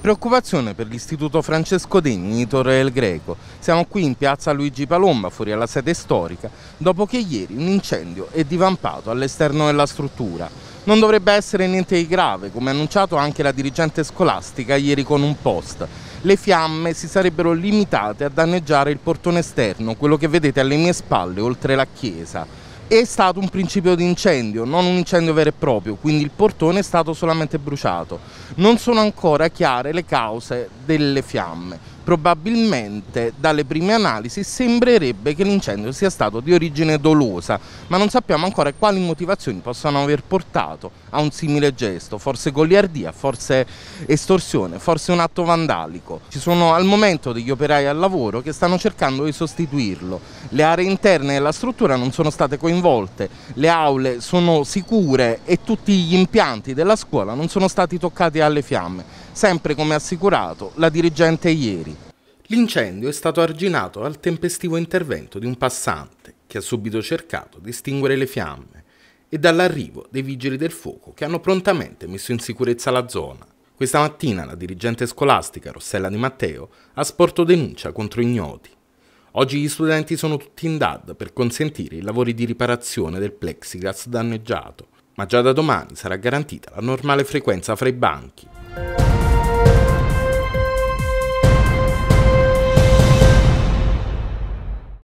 Preoccupazione per l'Istituto Francesco Degni di Torre del Greco. Siamo qui in piazza Luigi Palomba, fuori alla sede storica, dopo che ieri un incendio è divampato all'esterno della struttura. Non dovrebbe essere niente di grave, come ha annunciato anche la dirigente scolastica ieri con un post. Le fiamme si sarebbero limitate a danneggiare il portone esterno, quello che vedete alle mie spalle oltre la chiesa è stato un principio di incendio, non un incendio vero e proprio, quindi il portone è stato solamente bruciato. Non sono ancora chiare le cause delle fiamme. Probabilmente dalle prime analisi sembrerebbe che l'incendio sia stato di origine dolosa, ma non sappiamo ancora quali motivazioni possano aver portato a un simile gesto, forse goliardia, forse estorsione, forse un atto vandalico. Ci sono al momento degli operai al lavoro che stanno cercando di sostituirlo. Le aree interne della struttura non sono state coinvolte, le aule sono sicure e tutti gli impianti della scuola non sono stati toccati alle fiamme, sempre come assicurato la dirigente ieri. L'incendio è stato arginato dal tempestivo intervento di un passante che ha subito cercato di estinguere le fiamme e dall'arrivo dei vigili del fuoco che hanno prontamente messo in sicurezza la zona. Questa mattina la dirigente scolastica Rossella Di Matteo ha sporto denuncia contro ignoti. Oggi gli studenti sono tutti in DAD per consentire i lavori di riparazione del plexiglass danneggiato, ma già da domani sarà garantita la normale frequenza fra i banchi.